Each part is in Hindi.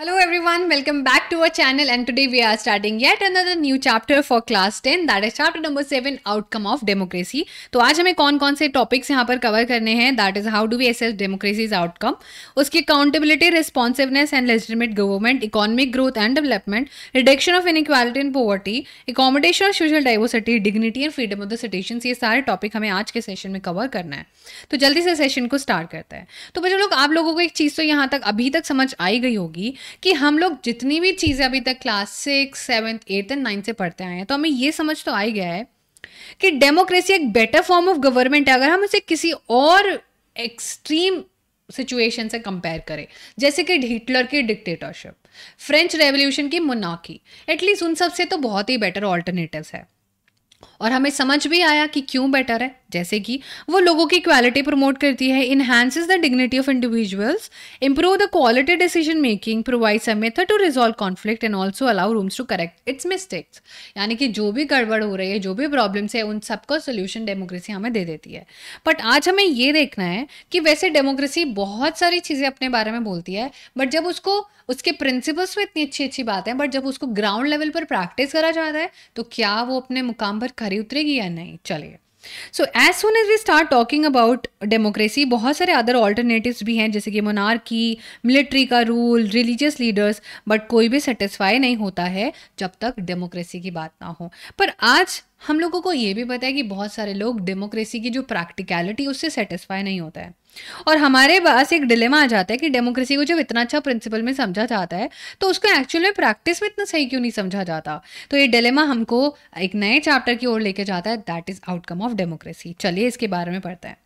Hello everyone, welcome back to our channel and today we are starting yet another new chapter for class 10 that is chapter number 7 outcome of democracy. तो आज हमें कौन कौन से टॉपिक्स यहाँ पर कवर करने हैं that is how do we assess democracies outcome उसकी accountability responsiveness and legitimate government economic growth and development reduction of inequality and poverty accommodation of social diversity dignity and freedom of the citizen ये सारे टॉपिक हमें आज के सेशन में कवर करना है तो जल्दी से सेशन को स्टार्ट करता है तो बच्चों लोग आप लोगों को एक चीज़ तो यहाँ तक अभी तक समझ आई गई होगी कि हम लोग जितनी भी चीज़ें अभी तक class six seventh eighth and ninth से पढ़ते आए हैं तो हमें ये समझ तो आ ही गया है कि डेमोक्रेसी एक बेटर फॉर्म ऑफ गवर्नमेंट है अगर हम इसे किसी और एक्सट्रीम सिचुएशन से कंपेयर करें जैसे कि हिटलर की डिक्टेटरशिप फ्रेंच रेवोल्यूशन की मुनाकी एटलीस्ट उन सब से तो बहुत ही बेटर ऑल्टरनेटिव है और हमें समझ भी आया कि क्यों बेटर है जैसे कि वो लोगों की क्वालिटी प्रमोट करती है enhances the dignity of individuals improve the quality decision making provides a method to resolve conflict and also allow rooms to correct its mistakes यानी कि जो भी गड़बड़ हो रही है जो भी प्रॉब्लम्स है उन सबको सोल्यूशन डेमोक्रेसी हमें दे देती है बट आज हमें ये देखना है कि वैसे डेमोक्रेसी बहुत सारी चीज़ें अपने बारे में बोलती है बट जब उसको उसके प्रिंसिपल्स में इतनी अच्छी अच्छी बातें बट जब उसको ग्राउंड लेवल पर प्रैक्टिस करा जाता है तो क्या वो अपने मुकाम पर खरी उतरेगी या नहीं चले so as soon as we start talking about democracy बहुत सारे अदर ऑल्टरनेटिव भी हैं जैसे कि की मिलिट्री का रूल रिलीजियस लीडर्स बट कोई भी सेटिस्फाई नहीं होता है जब तक डेमोक्रेसी की बात ना हो पर आज हम लोगों को ये भी पता है कि बहुत सारे लोग डेमोक्रेसी की जो प्रैक्टिकलिटी उससे सेटिस्फाई नहीं होता है और हमारे पास एक डिलेमा आ जाता है कि डेमोक्रेसी को जब इतना अच्छा प्रिंसिपल में समझा जाता है तो उसको एक्चुअल में प्रैक्टिस में इतना सही क्यों नहीं समझा जाता तो ये डिलेमा हमको एक नए चैप्टर की ओर लेके जाता है that is outcome of democracy चलिए इसके बारे में पढ़ते हैं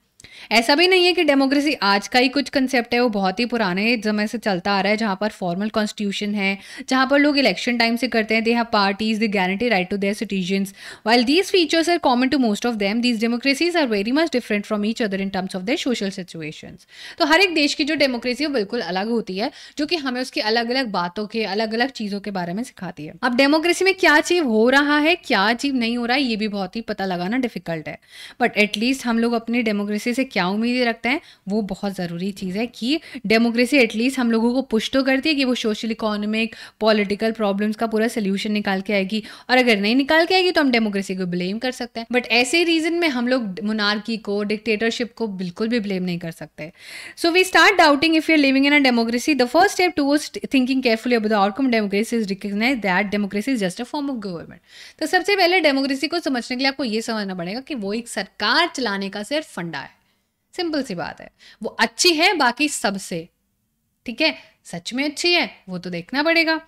ऐसा भी नहीं है कि डेमोक्रेसी आज का ही कुछ कंसेप्ट है वो बहुत ही पुराने समय से चलता आ रहा है जहाँ पर फॉर्मल कॉन्स्टिट्यूशन है जहाँ पर लोग इलेक्शन टाइम से करते हैं they have parties they guarantee right to their citizens while these features are common to most of them these democracies are very much different from each other in terms of their social situation तो हर एक देश की जो डेमोक्रेसी वो बिल्कुल अलग होती है जो कि हमें उसकी अलग अलग बातों के अलग अलग चीज़ों के बारे में सिखाती है अब डेमोक्रेसी में क्या अचीव हो रहा है क्या अचीव नहीं हो रहा है ये भी बहुत ही पता लगाना डिफिकल्ट है बट एटलीस्ट हम लोग अपनी डेमोक्रेसी से क्या उम्मीदें रखते हैं वो बहुत ज़रूरी चीज़ है कि डेमोक्रेसी एटलीस्ट हम लोगों को पुष्ट तो करती है कि वो सोशल इकोनॉमिक पॉलिटिकल प्रॉब्लम्स का पूरा सोल्यूशन निकाल के आएगी और अगर नहीं निकाल के आएगी तो हम डेमोक्रेसी को ब्लेम कर सकते हैं बट ऐसे रीज़न में हम लोग मोनार्की को डिक्टेटरशिप को बिल्कुल भी ब्लेम नहीं कर सकते so we start doubting if you living in a democracy the first step was thinking carefully about the outcome democracy is recognise that democracy is just a form of government तो सबसे पहले डेमोक्रेसी को समझने के लिए आपको यह समझना पड़ेगा कि वो एक सरकार चलाने का सिर्फ फंडा है सिंपल सी बात है वो अच्छी है बाकी सबसे ठीक है सच में अच्छी है वो तो देखना पड़ेगा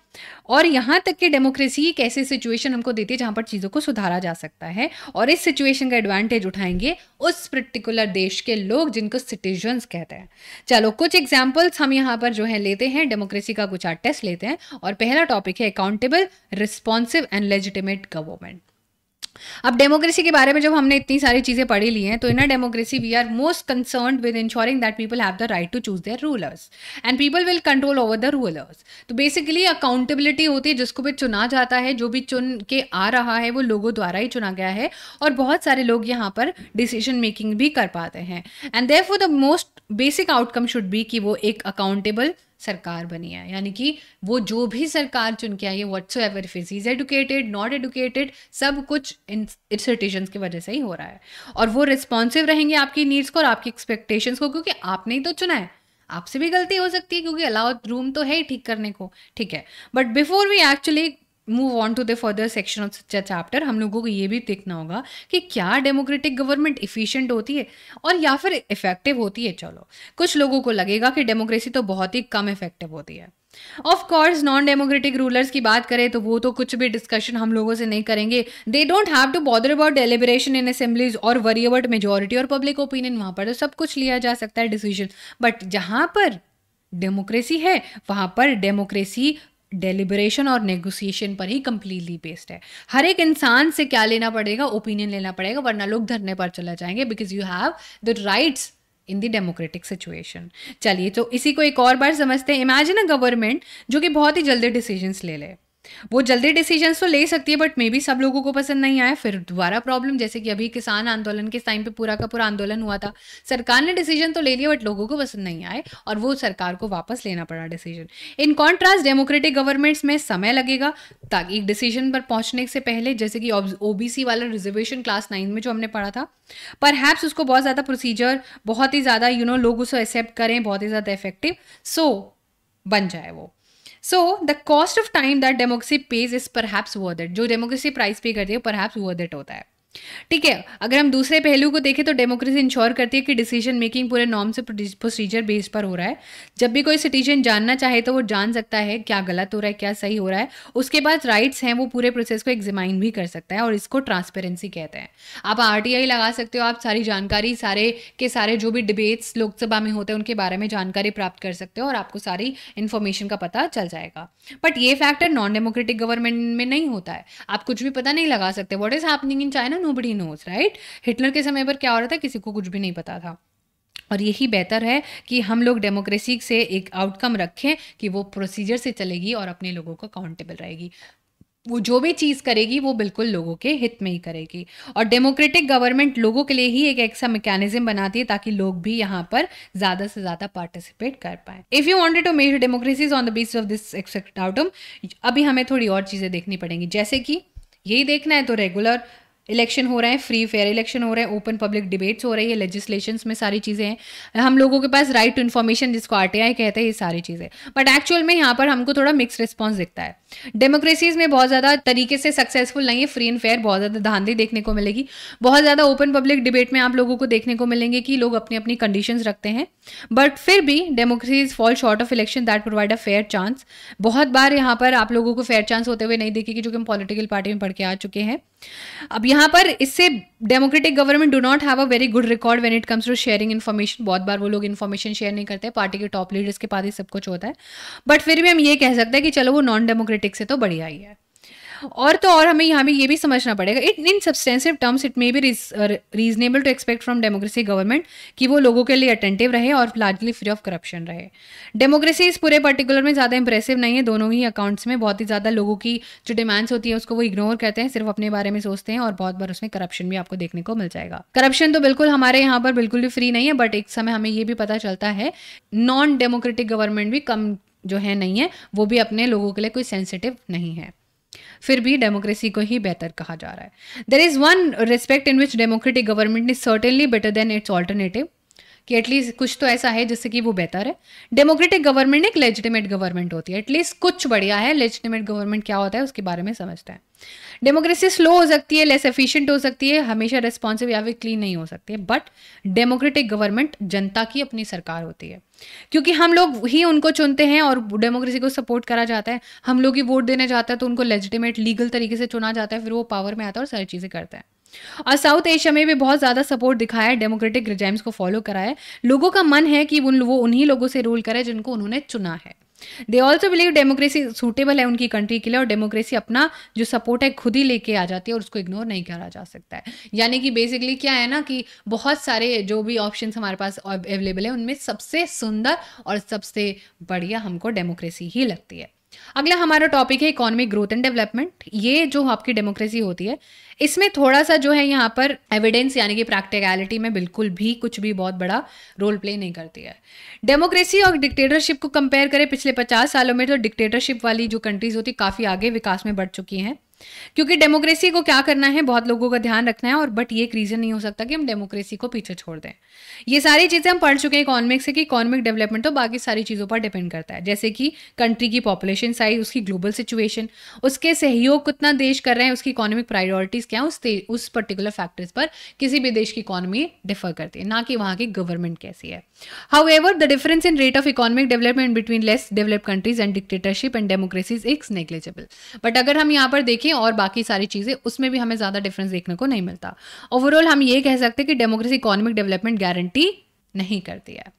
और यहाँ तक कि डेमोक्रेसी एक ऐसी सिचुएशन हमको देती है जहाँ पर चीज़ों को सुधारा जा सकता है और इस सिचुएशन का एडवांटेज उठाएंगे उस पर्टिकुलर देश के लोग जिनको सिटीजन्स कहते हैं चलो कुछ एग्जाम्पल्स हम यहाँ पर जो है लेते हैं डेमोक्रेसी का कुछ आर्ट टेस्ट लेते हैं और पहला टॉपिक है accountable responsive and legitimate government अब डेमोक्रेसी के बारे में जब हमने इतनी सारी चीज़ें पढ़ी ली हैं तो in a democracy we are most concern with ensuring that people have the right to choose their rulers and people will control over the rulers तो बेसिकली अकाउंटेबिलिटी होती है जिसको भी चुना जाता है जो भी चुन के आ रहा है वो लोगों द्वारा ही चुना गया है और बहुत सारे लोग यहाँ पर डिसीजन मेकिंग भी कर पाते हैं and there the most basic outcome should be कि वो एक अकाउंटेबल सरकार बनी है यानी कि वो जो भी सरकार चुन के आई है whatsoever if is educated not educated सब कुछ इन इंस्टीट्यूशन की वजह से ही हो रहा है और वो रिस्पॉन्सिव रहेंगे आपकी नीड्स को और आपकी एक्सपेक्टेशंस को क्योंकि आपने ही तो चुना है आपसे भी गलती हो सकती है क्योंकि अलाउड रूम तो है ही ठीक करने को ठीक है but before we actually move on to the further section of such a chapter हम लोगों को ये भी देखना होगा कि क्या डेमोक्रेटिक गवर्नमेंट इफिशियंट होती है और या फिर इफेक्टिव होती है चलो कुछ लोगों को लगेगा कि डेमोक्रेसी तो बहुत ही कम इफेक्टिव होती है of course non democratic rulers की बात करें तो वो तो कुछ भी डिस्कशन हम लोगों से नहीं करेंगे they don't have to bother about deliberation in assemblies और वरी अबाउट मेजोरिटी और पब्लिक ओपिनियन वहाँ पर तो सब कुछ लिया जा सकता है डिसीजन बट जहाँ पर डेमोक्रेसी है वहाँ पर डेमोक्रेसी डेलिब्रेशन और नेगोसिएशन पर ही कम्प्लीटली बेस्ड है हर एक इंसान से क्या लेना पड़ेगा ओपिनियन लेना पड़ेगा वरना लोग धरने पर चला जाएंगे because you have the rights in the democratic situation चलिए तो इसी को एक और बार समझते हैं इमेजिन अ गवर्नमेंट जो कि बहुत ही जल्दी डिसीजंस ले ले वो जल्दी डिसीजन तो ले सकती है बट मे बी सब लोगों को पसंद नहीं आया फिर दोबारा प्रॉब्लम जैसे कि अभी किसान आंदोलन के टाइम पे पूरा का पूरा आंदोलन हुआ था सरकार ने डिसीजन तो ले लिया बट लोगों को पसंद नहीं आए और वो सरकार को वापस लेना पड़ा decision in contrast democratic governments में समय लगेगा ताकि एक डिसीजन पर पहुंचने से पहले जैसे कि ओबीसी वाला रिजर्वेशन क्लास नाइन में जो हमने पढ़ा था पर हैप्स उसको बहुत ज़्यादा प्रोसीजर बहुत ही ज़्यादा यू नो लोग उसको एक्सेप्ट करें बहुत ही ज़्यादा इफेक्टिव सो बन जाए वो so the cost of time that democracy pays is perhaps worth it जो डेमोक्रेसी प्राइस पे करती है परहैप्स वर्थ इट होता है ठीक है अगर हम दूसरे पहलू को देखें तो डेमोक्रेसी इंश्योर करती है कि डिसीजन मेकिंग पूरे नॉर्म से प्रोसीजर बेस पर हो रहा है जब भी कोई सिटीजन जानना चाहे तो वो जान सकता है क्या गलत हो रहा है क्या सही हो रहा है उसके बाद राइट्स हैं वो पूरे प्रोसेस को एग्जामाइन भी कर सकता है और इसको ट्रांसपेरेंसी कहते हैं आप आर लगा सकते हो आप सारी जानकारी सारे के सारे जो भी डिबेट्स लोकसभा में होते हैं उनके बारे में जानकारी प्राप्त कर सकते हो और आपको सारी इन्फॉर्मेशन का पता चल जाएगा बट ये फैक्टर नॉन डेमोक्रेटिक गवर्नमेंट में नहीं होता है आप कुछ भी पता नहीं लगा सकते what is happening in China nobody knows right Hitler के समय पर क्या हो रहा था किसी को कुछ भी नहीं पता था और यही बेहतर है कि हम लोग डेमोक्रेसी से एक आउटकम रखें कि वो प्रोसीजर से चलेगी और अपने लोगों को अकाउंटेबल रहेगी वो जो भी चीज़ करेगी वो बिल्कुल लोगों के हित में ही करेगी और डेमोक्रेटिक गवर्नमेंट लोगों के लिए ही एक ऐसा मैकेनिज्म बनाती है ताकि लोग भी यहाँ पर ज़्यादा से ज़्यादा पार्टिसिपेट कर पाए if you wanted to measure democracies on the base of this expect outcome अभी हमें थोड़ी और चीज़ें देखनी पड़ेंगी जैसे कि यही देखना है तो रेगुलर इलेक्शन हो रहे हैं फ्री फेयर इलेक्शन हो रहे हैं ओपन पब्लिक डिबेट्स हो रही है लेजिस्लेशन में सारी चीज़ें हैं हम लोगों के पास राइट टू इन्फॉर्मेशन जिसको आर कहते हैं ये सारी चीज़ें बट एक्चुअल में यहाँ पर हमको थोड़ा मिक्स रिस्पॉन्स दिखता है डेमोक्रेसीज में बहुत ज़्यादा तरीके से सक्सेसफुल नहीं है फ्री एंड फेयर बहुत ज़्यादा धांधली देखने को मिलेगी बहुत ज़्यादा ओपन पब्लिक डिबेट में आप लोगों को देखने को मिलेंगे कि लोग अपनी अपनी कंडीशन रखते हैं बट फिर भी democracies fall short of election that provide a fair chance बहुत बार यहाँ पर आप लोगों को फेयर चांस होते हुए नहीं देखेगी जो कि हम पॉलिटिकल पार्टी में पढ़ के आ चुके हैं अब यहाँ पर इससे democratic government do not have a very good record when it comes to sharing information बहुत बार वो लोग इन्फॉर्मेशन शेयर नहीं करते पार्टी के टॉप लीडर्स के पास ही सब कुछ होता है बट फिर भी हम ये कह सकते हैं कि चलो वो नॉन डेमोक्रेटिक जेनेटिक्स से तो बढ़िया ही है और तो और हमें यहाँ भी ये भी समझना पड़ेगा it in substantive terms it may be reasonable to expect from democracy government कि वो लोगों के लिए अटेंटिव रहे और लार्जली फ्री ऑफ करप्शन रहे डेमोक्रेसी इस पूरे पर्टिकुलर में ज़्यादा इंप्रेसिव नहीं है दोनों ही अकाउंट्स में बहुत ही ज़्यादा लोगों की जो डिमांड्स होती है उसको वो इग्नोर करते हैं सिर्फ अपने बारे में सोचते हैं और बहुत बार उसमें करप्शन भी आपको देखने को मिल जाएगा करप्शन तो बिल्कुल हमारे यहाँ पर बिल्कुल भी फ्री नहीं है बट एक समय हमें ये भी पता चलता है नॉन डेमोक्रेटिक गवर्नमेंट भी कम जो है नहीं है वो भी अपने लोगों के लिए कोई सेंसिटिव नहीं है फिर भी डेमोक्रेसी को ही बेहतर कहा जा रहा है there is one respect in which democratic government is certainly better than its alternative कि एटलीस्ट कुछ तो ऐसा है जिससे कि वो बेहतर है डेमोक्रेटिक गवर्नमेंट एक लेजिटिमेट गवर्नमेंट होती है एटलीस्ट कुछ बढ़िया है लेजिटिमेट गवर्नमेंट क्या होता है उसके बारे में समझते हैं डेमोक्रेसी स्लो हो सकती है लेस एफिशिएंट हो सकती है हमेशा रेस्पॉन्सिव या फिर क्लीन नहीं हो सकती है बट डेमोक्रेटिक गवर्नमेंट जनता की अपनी सरकार होती है क्योंकि हम लोग ही उनको चुनते हैं और डेमोक्रेसी को सपोर्ट करा जाता है हम लोग ही वोट देने जाता है तो उनको लेजिटिमेट लीगल तरीके से चुना जाता है फिर वो पावर में आता है और सारी चीज़ें करता है और साउथ एशिया में भी बहुत ज़्यादा सपोर्ट दिखाया है डेमोक्रेटिक रिजाइम्स को फॉलो करा है लोगों का मन है कि उन वो उन्हीं लोगों से रूल करें जिनको उन्होंने चुना है they also believe democracy suitable है उनकी कंट्री के लिए और डेमोक्रेसी अपना जो सपोर्ट है खुद ही लेके आ जाती है और उसको इग्नोर नहीं करा जा सकता है यानी कि बेसिकली क्या है ना कि बहुत सारे जो भी ऑप्शन हमारे पास अवेलेबल है उनमें सबसे सुंदर और सबसे बढ़िया हमको डेमोक्रेसी ही लगती है अगला हमारा टॉपिक है इकोनॉमिक ग्रोथ एंड डेवलपमेंट ये जो आपकी डेमोक्रेसी होती है इसमें थोड़ा सा जो है यहाँ पर एविडेंस यानी कि प्रैक्टिकलिटी में बिल्कुल भी कुछ भी बहुत बड़ा रोल प्ले नहीं करती है डेमोक्रेसी और डिक्टेटरशिप को कंपेयर करें पिछले पचास सालों में तो डिक्टेटरशिप वाली जो कंट्रीज होती काफ़ी आगे विकास में बढ़ चुकी हैं क्योंकि डेमोक्रेसी को क्या करना है बहुत लोगों का ध्यान रखना है और बट ये एक रीज़न नहीं हो सकता कि हम डेमोक्रेसी को पीछे छोड़ दें ये सारी चीज़ें हम पढ़ चुके हैं इकोनॉमिक से कि इकोनॉमिक डेवलपमेंट तो बाकी सारी चीज़ों पर डिपेंड करता है जैसे कि कंट्री की पॉपुलेशन साइज उसकी ग्लोबल सिचुएशन उसके सहयोग कितना देश कर रहे हैं उसकी इकोनॉमिक प्रायोरिटीज़ क्या उस उस पर्टिकुलर फैक्टर्स पर किसी भी देश की इकोनॉमी डिफर करती है ना कि वहाँ की गवर्नमेंट कैसी है however the difference in rate of economic development between less develop countries and dictatorship and democracies is negligible but अगर हम यहाँ पर देखें हैं और बाकी सारी चीज़ें उसमें भी हमें ज़्यादा डिफरेंस देखने को नहीं मिलता ओवरऑल हम ये कह सकते हैं कि डेमोक्रेसी इकोनॉमिक डेवलपमेंट गारंटी नहीं करती है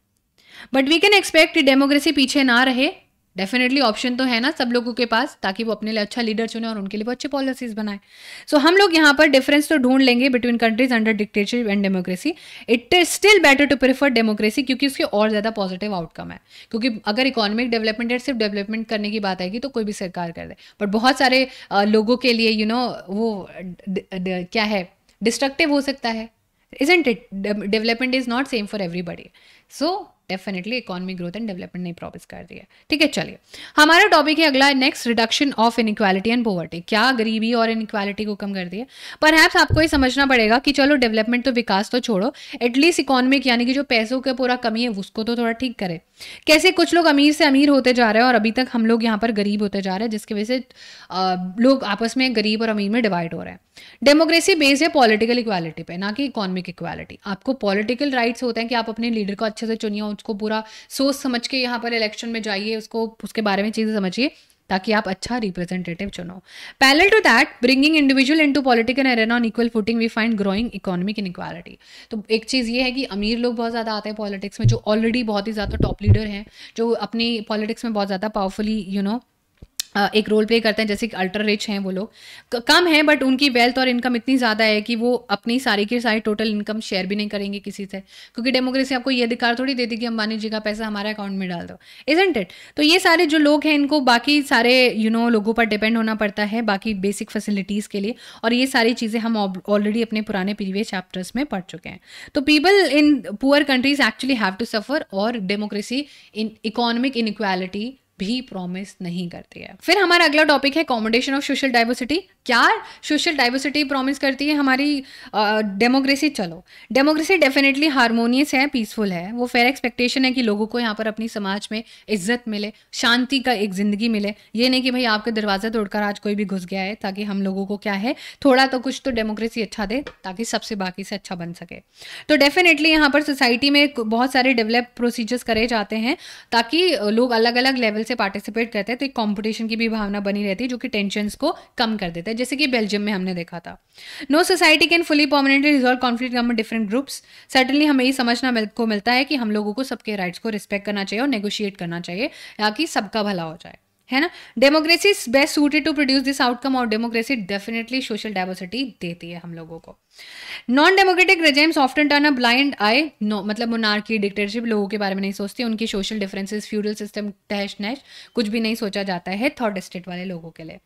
but we can expect democracy पीछे ना रहे डेफिनेटली ऑप्शन तो है ना सब लोगों के पास ताकि वो अपने लिए अच्छा लीडर चुने और उनके लिए अच्छे पॉलिसीज बनाए सो so, हम लोग यहाँ पर डिफरेंस तो ढूंढ लेंगे between countries under dictatorship and democracy it is still better to prefer democracy क्योंकि उसके और ज़्यादा पॉजिटिव आउटकम है क्योंकि अगर इकोनॉमिक डेवलपमेंट या सिर्फ डेवलपमेंट करने की बात आएगी तो कोई भी सरकार कर दे बट बहुत सारे लोगों के लिए यू you नो know, वो द, द, क्या है डिस्ट्रक्टिव हो सकता है is it development is not same for everybody so definitely economy growth and development नहीं प्रॉमिस कर है ठीक है चलिए हमारा टॉपिक है अगला next reduction of inequality and poverty क्या गरीबी और इनक्वालिटी को कम कर दिया पर आपको ये समझना पड़ेगा कि चलो डेवलपमेंट तो विकास तो छोड़ो एटलीस्ट इकोनॉमिक यानी कि जो पैसों का पूरा कमी है उसको तो थोड़ा ठीक करे कैसे कुछ लोग अमीर से अमीर होते जा रहे हैं और अभी तक हम लोग यहाँ पर गरीब होते जा रहे हैं जिसकी वजह से लोग आपस में गरीब और अमीर में डिवाइड हो रहे हैं डेमोक्रेसी बेस्ड है पॉलिटिकल इक्वालिटी पे ना कि इकोनॉमिक इक्वालिटी आपको पॉलिटिकल राइट्स होते हैं कि आप अपने लीडर को अच्छे से चुनिए उसको पूरा सोच समझ के यहाँ पर इलेक्शन में जाइए उसको उसके बारे में चीज़ें समझिए ताकि आप अच्छा रिप्रेजेंटेटिव चुनो parallel to that bringing individual into political arena on equal footing we find growing economic equality तो एक चीज़ ये है कि अमीर लोग बहुत ज़्यादा आते हैं पॉलिटिक्स में जो ऑलरेडी बहुत ही ज़्यादा टॉप लीडर हैं जो अपनी पॉलिटिक्स में बहुत ज़्यादा पावरफुली यू नो एक रोल प्ले करते हैं जैसे कि अल्ट्रा रिच हैं वो लोग कम हैं बट उनकी वेल्थ और इनकम इतनी ज़्यादा है कि वो अपनी सारी की सारी टोटल इनकम शेयर भी नहीं करेंगे किसी से क्योंकि डेमोक्रेसी आपको ये अधिकार थोड़ी देती कि अंबानी जी का पैसा हमारे अकाउंट में डाल दो इजेंट इट तो ये सारे जो लोग हैं इनको बाकी सारे यू you नो know, लोगों पर डिपेंड होना पड़ता है बाकी बेसिक फैसिलिटीज़ के लिए और ये सारी चीज़ें हम ऑलरेडी अपने पुराने प्रीवियस चैप्टर्स में पढ़ चुके हैं तो people in poor countries actually have to suffer और डेमोक्रेसी इन इकोनॉमिक इनक्वालिटी भी प्रॉमिस नहीं करती है फिर हमारा अगला टॉपिक है अकोमोडेशन ऑफ सोशल डाइवर्सिटी क्या सोशल डाइवर्सिटी प्रॉमिस करती है हमारी डेमोक्रेसी uh, चलो डेमोक्रेसी डेफिनेटली हारमोनियस है पीसफुल है वो फेयर एक्सपेक्टेशन है कि लोगों को यहाँ पर अपनी समाज में इज्जत मिले शांति का एक ज़िंदगी मिले ये नहीं कि भाई आपके दरवाज़ा तोड़कर आज कोई भी घुस गया है ताकि हम लोगों को क्या है थोड़ा तो कुछ तो डेमोक्रेसी अच्छा दे ताकि सबसे बाकी से अच्छा बन सके तो डेफिनेटली यहाँ पर सोसाइटी में बहुत सारे डेवलप प्रोसीजर्स करे जाते हैं ताकि लोग अलग अलग लेवल लेवल से पार्टिसिपेट करते हैं तो एक कॉम्पिटिशन की भी भावना बनी रहती है जो कि टेंशन को कम कर देता है जैसे कि बेल्जियम में हमने देखा था no society can fully permanently resolve conflict among different groups certainly हमें ये समझना मिल, को मिलता है कि हम लोगों को सबके राइट्स को रिस्पेक्ट करना चाहिए और नेगोशिएट करना चाहिए ताकि सबका भला हो जाए है ना democracy is best suited to produce this outcome और डेमोक्रेसी डेफिनेटली सोशल डाइवर्सिटी देती है हम लोगों को non democratic regimes often turn a blind eye नो मतलब मोनार्की डिक्टेटरशिप लोगों के बारे में नहीं सोचती उनकी सोशल डिफरेंसेस फ्यूडल सिस्टम तहश नहश कुछ भी नहीं सोचा जाता है थर्ड स्टेट वाले लोगों के लिए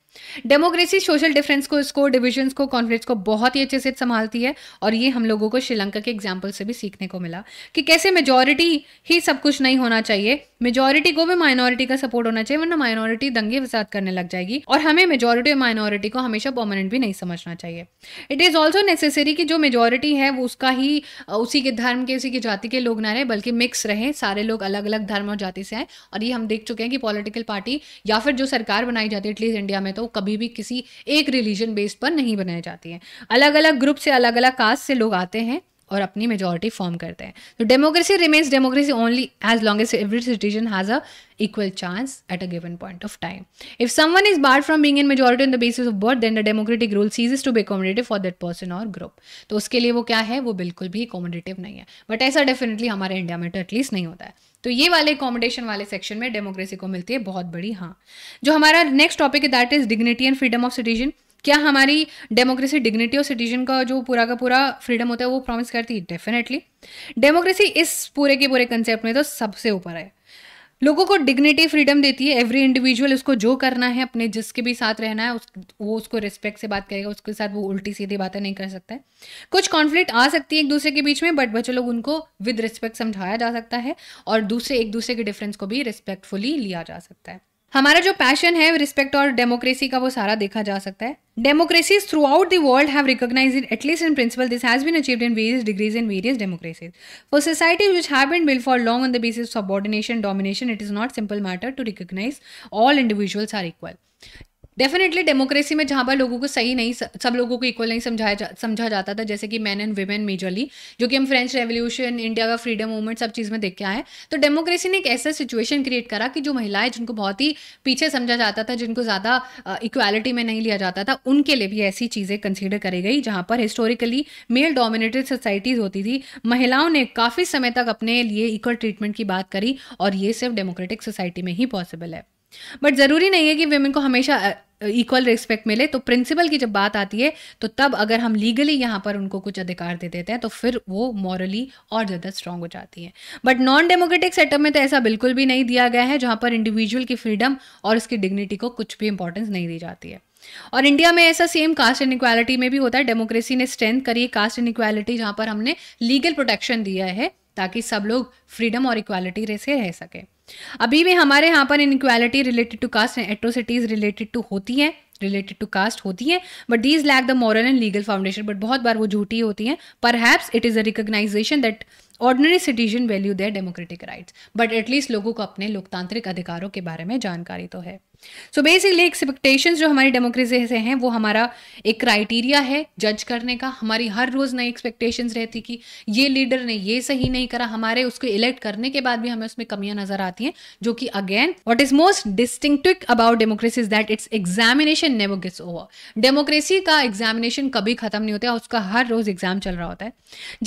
डेमोक्रेसी सोशल डिफरेंस को इसको डिविजन्स को कॉन्फ्लिक्स को बहुत ही अच्छे से संभालती है और ये हम लोगों को श्रीलंका के एग्जाम्पल से भी सीखने को मिला कि कैसे मेजोरिटी ही सब कुछ नहीं होना चाहिए मेजोरिटी को भी माइनॉरिटी का सपोर्ट होना चाहिए वरना माइनॉरिटी दंगे फसाद करने लग जाएगी और हमें मेजोरिटी और माइनॉरिटी को हमेशा परमानेंट भी नहीं समझना चाहिए it is also necessary necessary की जो मेजोरिटी है वो उसका ही उसी के धर्म के उसी की जाति के लोग ना रहे बल्कि मिक्स रहे सारे लोग अलग अलग धर्म और जाति से आए और ये हम देख चुके हैं कि पॉलिटिकल पार्टी या फिर जो सरकार बनाई जाती है एटलीस्ट इंडिया में तो कभी भी किसी एक रिलीजन बेस्ड पर नहीं बनाई जाती है अलग अलग ग्रुप से अलग अलग कास्ट से लोग आते हैं और अपनी मेजोरिटी फॉर्म करते हैं तो democracy remains democracy only as long as every citizen has a chance at a given point of time if If someone is barred from being in majority on the basis of birth, then the democratic rule ceases to be accommodative for that person और ग्रुप तो उसके लिए वो क्या है वो बिल्कुल भी अकोमोडेटिव नहीं है बट ऐसा डेफिनेटली हमारे इंडिया में तो एटलीस्ट नहीं होता है तो ये वाले अकोमोडेशन वाले सेक्शन में डेमोक्रेसी को मिलती है बहुत बड़ी हाँ जो हमारा नेक्स्ट टॉपिक है that is dignity and freedom of citizen क्या हमारी डेमोक्रेसी डिग्निटी और सिटीजन का जो पूरा का पूरा फ्रीडम होता है वो प्रॉमिस करती है डेफिनेटली डेमोक्रेसी इस पूरे के पूरे कंसेप्ट में तो सबसे ऊपर है लोगों को डिग्निटी फ्रीडम देती है एवरी इंडिविजुअल उसको जो करना है अपने जिसके भी साथ रहना है उस वो उसको रिस्पेक्ट से बात करेगा उसके साथ वो उल्टी सीधी बातें नहीं कर सकता है कुछ कॉन्फ्लिक्ट आ सकती है एक दूसरे के बीच में बट बच्चे लोग उनको विद रिस्पेक्ट समझाया जा सकता है और दूसरे एक दूसरे के डिफरेंस को भी रिस्पेक्टफुली लिया जा सकता है हमारा जो पैशन है रिस्पेक्ट और डेमोक्रेसी का वो सारा देखा जा सकता है democracies throughout the world have recognise in at least in principle this has been achieved in various degrees in various democracies for societies which have been build for long on the basis of subordination domination it is not simple matter to recognise all individuals are equal definitely democracy में जहाँ पर लोगों को सही नहीं सब लोगों को इक्वल नहीं समझाया जा समझा जाता था जैसे कि मैन एंड वेमेन मेजरली जो कि हम फ्रेंच रेवोल्यूशन इंडिया का फ्रीडम मूवमेंट सब चीज़ में देख के आए तो डेमोक्रेसी ने एक ऐसा सिचुएशन क्रिएट करा कि जो महिलाएं जिनको बहुत ही पीछे समझा जाता था जिनको ज़्यादा इक्वालिटी में नहीं लिया जाता था उनके लिए भी ऐसी चीज़ें कंसिडर करी गई जहाँ पर हिस्टोरिकली मेल डोमिनेटेड सोसाइटीज़ होती थी महिलाओं ने काफ़ी समय तक अपने लिए इक्वल ट्रीटमेंट की बात करी और ये सिर्फ डेमोक्रेटिक सोसाइटी में ही पॉसिबल है बट ज़रूरी नहीं है कि वेमेन को हमेशा इक्वल रिस्पेक्ट मिले तो प्रिंसिपल की जब बात आती है तो तब अगर हम लीगली यहाँ पर उनको कुछ अधिकार दे देते हैं तो फिर वो मॉरली और ज़्यादा स्ट्रांग हो जाती है बट नॉन डेमोक्रेटिक सेटअप में तो ऐसा बिल्कुल भी नहीं दिया गया है जहाँ पर इंडिविजुअल की फ्रीडम और उसकी डिग्निटी को कुछ भी इंपॉर्टेंस नहीं दी जाती है और इंडिया में ऐसा सेम कास्ट इनक्वालिटी में भी होता है डेमोक्रेसी ने स्ट्रेंथ करी है कास्ट इनक्वालिटी जहाँ पर हमने लीगल प्रोटेक्शन दिया है ताकि सब लोग फ्रीडम और इक्वालिटी से रह सकें अभी भी हमारे यहाँ पर inequality related to caste and atrocities related to होती है रिलेटेड टू कास्ट होती हैं but these lack the moral and legal foundation but बहुत बार वो झूठी होती हैं पर perhaps it is a recognition that ordinary citizen value their democratic rights but at least लोगों को अपने लोकतांत्रिक अधिकारों के बारे में जानकारी तो है सो बेसिकली एक्सपेक्टेशन जो हमारी डेमोक्रेसी से हैं वो हमारा एक क्राइटेरिया है जज करने का हमारी हर रोज़ नई एक्सपेक्टेशंस रहती कि ये लीडर ने ये सही नहीं करा हमारे उसको इलेक्ट करने के बाद भी हमें उसमें कमियां नजर आती हैं जो कि again what is most distinctive about democracy is that its examination never gets over democracy का एग्जामिनेशन कभी खत्म नहीं होता उसका हर रोज एग्जाम चल रहा होता है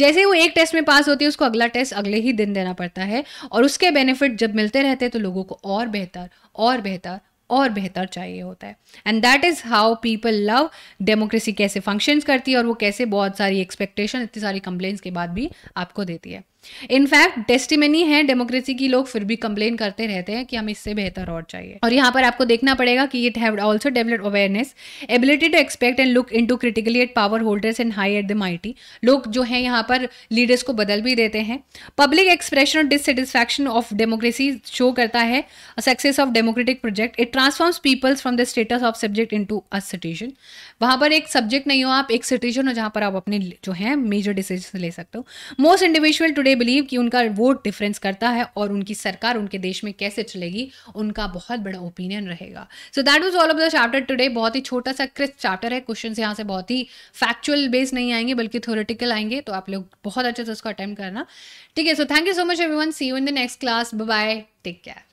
जैसे वो एक टेस्ट में पास होती है उसको उसको अगला टेस्ट अगले ही दिन देना पड़ता है और उसके बेनिफिट जब मिलते रहते हैं तो लोगों को और बेहतर और बेहतर और बेहतर चाहिए होता है and that is how people love democracy कैसे फंक्शंस करती है और वो कैसे बहुत सारी एक्सपेक्टेशन इतनी सारी कंप्लेन्स के बाद भी आपको देती है इनफैक्ट टेस्टिमनी है डेमोक्रेसी की लोग फिर भी कंप्लेन करते रहते हैं कि हम इससे बेहतर और चाहिए और यहाँ पर आपको देखना पड़ेगा कि it have also develop awareness ability to expect and look into critically at power holders and high at the mighty लोग जो है यहाँ पर लीडर्स को बदल भी देते हैं पब्लिक एक्सप्रेशन और डिससेटिस्फैक्शन ऑफ डेमोक्रेसी शो करता है success of democratic project it transforms peoples from the status of subject into a citizen वहाँ पर एक सब्जेक्ट नहीं हो आप एक सिटीजन हो जहाँ पर आप अपने जो है मेजर डिसीजन ले सकते हो most individual today they believe कि उनका वोट डिफरेंस करता है और उनकी सरकार उनके देश में कैसे चलेगी उनका बहुत बड़ा ओपिनियन रहेगा so that was all of the chapter today बहुत ही छोटा सा क्रिस्प चैप्टर है क्वेश्चन यहाँ से बहुत ही फैक्चुअल बेस नहीं आएंगे बल्कि थोरेटिकल आएंगे तो आप लोग बहुत अच्छे से उसको अटैम्प्ट करना ठीक है so thank you so much every see you in the next class bye take care